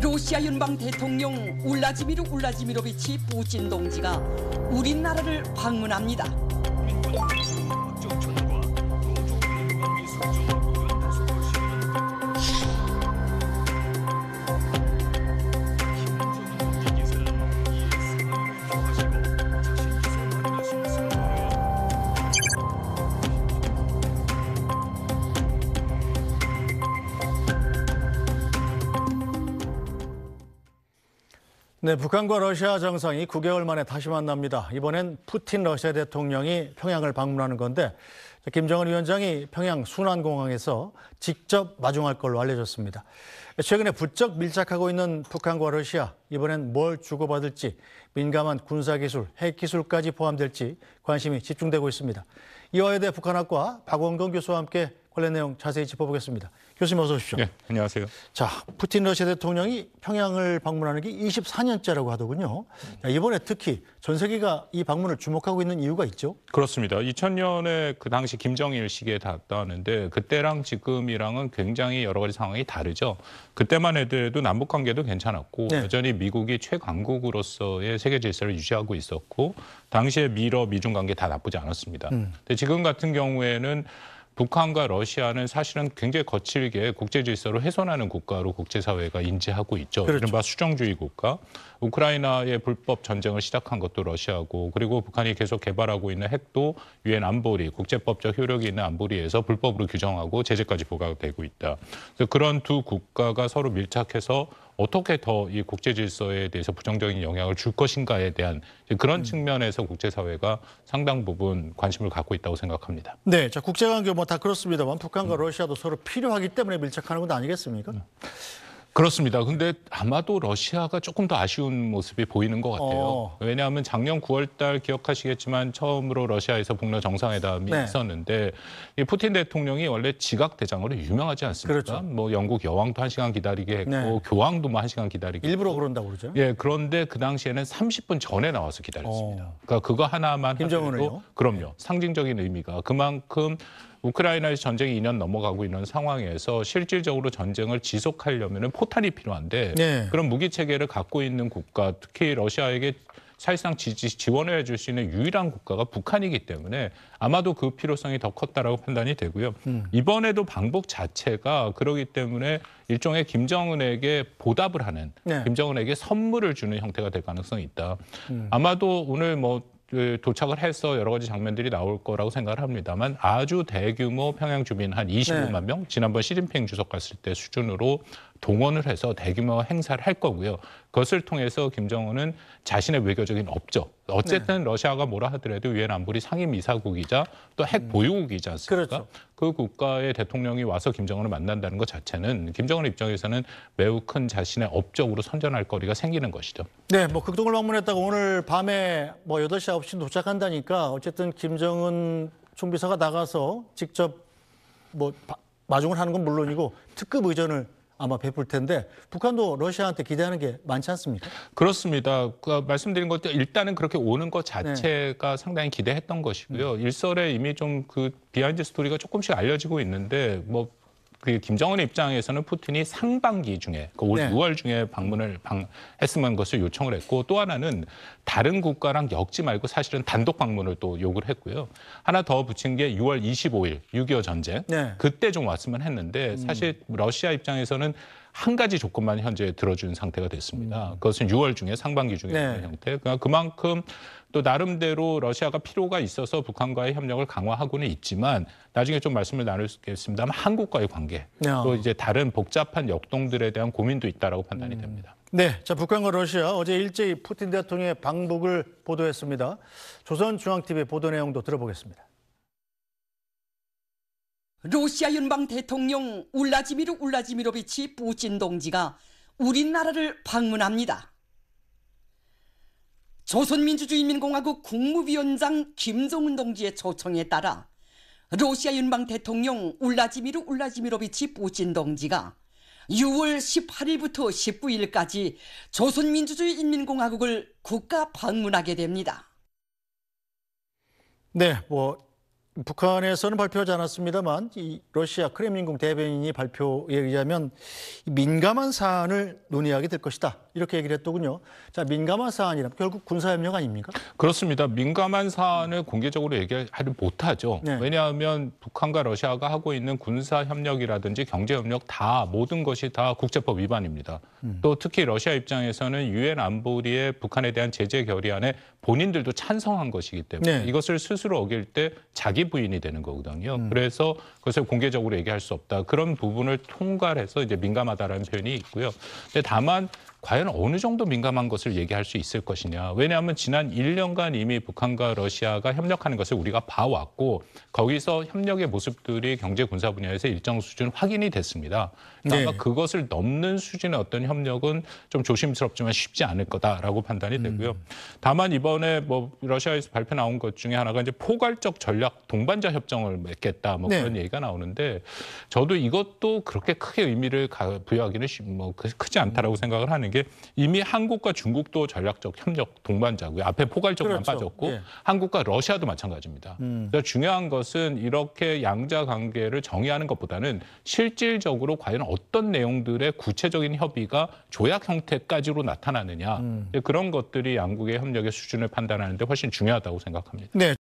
러시아 연방 대통령 울라지미르 울라지미로비치 부진 동지가 우리나라를 방문합니다. 네, 북한과 러시아 정상이 9개월 만에 다시 만납니다. 이번엔 푸틴 러시아 대통령이 평양을 방문하는 건데 김정은 위원장이 평양 순환공항에서 직접 마중할 걸로 알려졌습니다. 최근에 부쩍 밀착하고 있는 북한과 러시아, 이번엔 뭘 주고받을지 민감한 군사기술, 핵기술까지 포함될지 관심이 집중되고 있습니다. 이화여대 북한학과 박원근 교수와 함께 관련 내용 자세히 짚어보겠습니다. 교수님 어서 오십시오. 네, 안녕하세요. 자, 푸틴 러시아 대통령이 평양을 방문하는 게 24년째라고 하더군요. 자, 이번에 특히 전 세계가 이 방문을 주목하고 있는 이유가 있죠? 그렇습니다. 2000년에 그 당시 김정일 시기에 닿았다 하는데 그때랑 지금이랑은 굉장히 여러 가지 상황이 다르죠. 그때만 해도 남북 관계도 괜찮았고 네. 여전히 미국이 최강국으로서의 세계 질서를 유지하고 있었고 당시에 미러 미중 관계 다 나쁘지 않았습니다. 음. 근데 지금 같은 경우에는 북한과 러시아는 사실은 굉장히 거칠게 국제 질서를 훼손하는 국가로 국제사회가 인지하고 있죠. 그렇죠. 이른바 수정주의 국가. 우크라이나의 불법 전쟁을 시작한 것도 러시아고 그리고 북한이 계속 개발하고 있는 핵도 유엔 안보리, 국제법적 효력이 있는 안보리에서 불법으로 규정하고 제재까지 부과되고 있다. 그래서 그런 두 국가가 서로 밀착해서 어떻게 더 이 국제 질서에 대해서 부정적인 영향을 줄 것인가에 대한 그런 음. 측면에서 국제 사회가 상당 부분 관심을 갖고 있다고 생각합니다. 네, 자 국제 관계 뭐 다 그렇습니다만 북한과 러시아도 서로 필요하기 때문에 밀착하는 건 아니겠습니까? 음. 그렇습니다. 근데 아마도 러시아가 조금 더 아쉬운 모습이 보이는 것 같아요. 어. 왜냐하면 작년 9월달 기억하시겠지만 처음으로 러시아에서 북러 정상회담이 네. 있었는데 이 푸틴 대통령이 원래 지각 대장으로 유명하지 않습니까? 그렇죠. 뭐 영국 여왕도 한 시간 기다리게 했고 네. 교황도 뭐 한 시간 기다리게 일부러 했고. 그런다고 그러죠. 예, 그런데 그 당시에는 30분 전에 나와서 기다렸습니다. 어. 그러니까 그거 하나만 김정은을요? 그럼요. 네. 상징적인 의미가 그만큼 우크라이나의 전쟁이 2년 넘어가고 있는 상황에서 실질적으로 전쟁을 지속하려면 포탄이 필요한데 네. 그런 무기 체계를 갖고 있는 국가 특히 러시아에게 사실상 지지, 지원을 해 줄 수 있는 유일한 국가가 북한이기 때문에 아마도 그 필요성이 더 컸다라고 판단이 되고요. 음. 이번에도 방북 자체가 그러기 때문에 일종의 김정은에게 보답을 하는 네. 김정은에게 선물을 주는 형태가 될 가능성이 있다. 음. 아마도 오늘 뭐그 도착을 해서 여러 가지 장면들이 나올 거라고 생각을 합니다만 아주 대규모 평양 주민 한 25만 명 지난번 시진핑 주석 갔을 때 수준으로 동원을 해서 대규모 행사를 할 거고요. 그것을 통해서 김정은은 자신의 외교적인 업적, 어쨌든 네. 러시아가 뭐라 하더라도 유엔 안보리 상임이사국이자 또핵 음. 보유국이지 않습니까? 그렇죠. 그 국가의 대통령이 와서 김정은을 만난다는 것 자체는 김정은 입장에서는 매우 큰 자신의 업적으로 선전할 거리가 생기는 것이죠. 네, 뭐 극동을 방문했다가 오늘 밤에 뭐 8시, 9시 도착한다니까 어쨌든 김정은 총비서가 나가서 직접 뭐 마중을 하는 건 물론이고 특급 의전을 아마 베풀 텐데 북한도 러시아한테 기대하는 게 많지 않습니까? 그렇습니다. 그 말씀드린 것들 일단은 그렇게 오는 것 네. 자체가 네. 상당히 기대했던 것이고요. 일설에 이미 좀 그 비하인드 스토리가 조금씩 알려지고 있는데 뭐 그김정은 입장에서는 푸틴이 상반기 중에 그올 네. 6월 중에 방문을 방, 했으면 것을 요청을 했고 또 하나는 다른 국가랑 엮지 말고 사실은 단독 방문을 또 요구를 했고요. 하나 더 붙인 게 6월 25일 6.25 전쟁 네. 그때 좀 왔으면 했는데 음. 사실 러시아 입장에서는 한 가지 조건만 현재 들어준 상태가 됐습니다. 음. 그것은 6월 중에 상반기 중에 네. 형태. 그러니까 그만큼 또 나름대로 러시아가 필요가 있어서 북한과의 협력을 강화하고는 있지만 나중에 좀 말씀을 나누겠습니다만 한국과의 관계 또 이제 다른 복잡한 역동들에 대한 고민도 있다라고 판단이 음. 됩니다. 네, 자 북한과 러시아 어제 일제히 푸틴 대통령의 방북을 보도했습니다. 조선중앙TV 보도 내용도 들어보겠습니다. 러시아 연방 대통령 울라지미르 울라지미로비치 부친 동지가 우리나라를 방문합니다. 조선민주주의인민공화국 국무위원장 김정은 동지의 초청에 따라 러시아 연방 대통령 울라지미르 울라지미로비치 부친 동지가 6월 18일부터 19일까지 조선민주주의인민공화국을 국가 방문하게 됩니다. 네, 뭐 북한에서는 발표하지 않았습니다만 이 러시아 크렘린궁 대변인이 발표에 의하면 민감한 사안을 논의하게 될 것이다 이렇게 얘기를 했더군요. 자, 민감한 사안이라 결국 군사협력 아닙니까? 그렇습니다. 민감한 사안을 공개적으로 얘기하지 못하죠. 네. 왜냐하면 북한과 러시아가 하고 있는 군사협력이라든지 경제협력 다 모든 것이 다 국제법 위반입니다. 음. 또 특히 러시아 입장에서는 유엔 안보리의 북한에 대한 제재 결의안에 본인들도 찬성한 것이기 때문에 네. 이것을 스스로 어길 때 자기 부인이 되는 거거든요. 음. 그래서 그것을 공개적으로 얘기할 수 없다. 그런 부분을 통과해서 이제 민감하다라는 표현이 있고요. 근데 다만 과연 어느 정도 민감한 것을 얘기할 수 있을 것이냐. 왜냐하면 지난 1년간 이미 북한과 러시아가 협력하는 것을 우리가 봐왔고 거기서 협력의 모습들이 경제 군사 분야에서 일정 수준 확인이 됐습니다. 네. 아마 그것을 넘는 수준의 어떤 협력은 좀 조심스럽지만 쉽지 않을 거다라고 판단이 음. 되고요. 음. 다만 이번에 뭐 러시아에서 발표 나온 것 중에 하나가 이제 포괄적 전략 동반자 협정을 맺겠다 뭐 네. 그런 얘기가 나오는데 저도 이것도 그렇게 크게 의미를 부여하기는 뭐 크지 않다라고 음. 생각을 하는 게게 이미 한국과 중국도 전략적 협력 동반자고요. 앞에 포괄적으로만 그렇죠. 빠졌고 예. 한국과 러시아도 마찬가지입니다. 음. 그래서 중요한 것은 이렇게 양자 관계를 정의하는 것보다는 실질적으로 과연 어떤 내용들의 구체적인 협의가 조약 형태까지로 나타나느냐 음. 예, 그런 것들이 양국의 협력의 수준을 판단하는데 훨씬 중요하다고 생각합니다. 네.